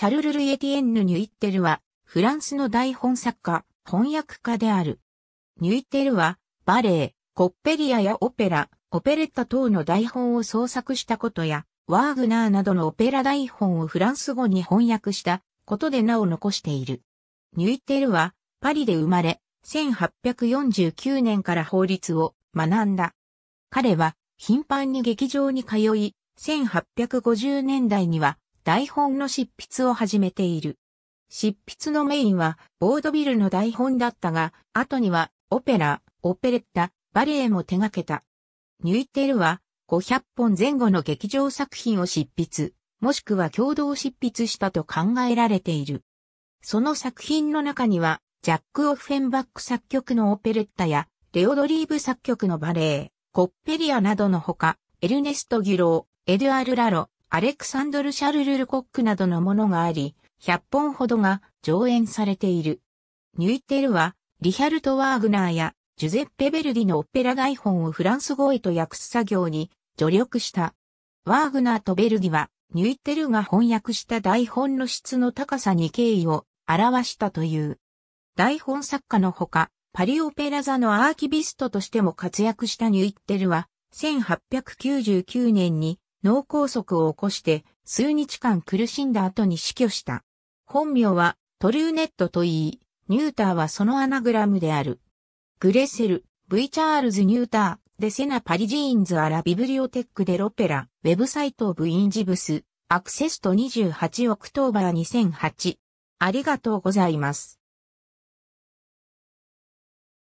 シャルルル・エティエンヌ・ニュイッテルは、フランスの台本作家、翻訳家である。ニュイッテルは、バレエ、コッペリアやオペラ、オペレッタ等の台本を創作したことや、ワーグナーなどのオペラ台本をフランス語に翻訳したことで名を残している。ニュイッテルは、パリで生まれ、1849年から法律を学んだ。彼は、頻繁に劇場に通い、1850年代には、台本の執筆を始めている。執筆のメインは、ボードビルの台本だったが、後には、オペラ、オペレッタ、バレエも手掛けた。ニュイテルは、500本前後の劇場作品を執筆、もしくは共同執筆したと考えられている。その作品の中には、ジャック・オフェンバック作曲のオペレッタや、レオドリーブ作曲のバレエ、コッペリアなどのほか、エルネスト・ギュロー、エドゥアル・ラロ、アレクサンドル・シャルル・ルコックなどのものがあり、100本ほどが上演されている。ニュイテルは、リヒャルト・ワーグナーやジュゼッペ・ベルディのオペラ台本をフランス語へと訳す作業に助力した。ワーグナーとベルディは、ニュイテルが翻訳した台本の質の高さに敬意を表したという。台本作家のほか、パリオペラ座のアーキビストとしても活躍したニュイッテルは、1899年に脳梗塞を起こして数日間苦しんだ後に死去した。本名はトルーネットと言い、ニューターはそのアナグラムである。グレッセル、V チャールズ・ニューター、デセナ・パリジーンズ・アラ・ビブリオテック・デ・ロペラ、ウェブサイト・オブ・インジブス、アクセスト28オクトーバー2008。ありがとうございます。